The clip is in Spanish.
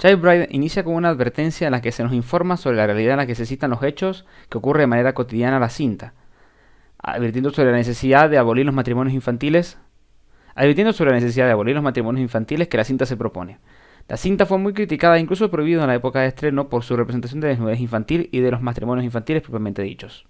Child Bride inicia con una advertencia en la que se nos informa sobre la realidad en la que se citan los hechos que ocurre de manera cotidiana la cinta, advirtiendo sobre la necesidad de abolir los matrimonios infantiles, advirtiendo sobre la necesidad de abolir los matrimonios infantiles que la cinta se propone. La cinta fue muy criticada e incluso prohibida en la época de estreno por su representación de desnudez infantil y de los matrimonios infantiles propiamente dichos.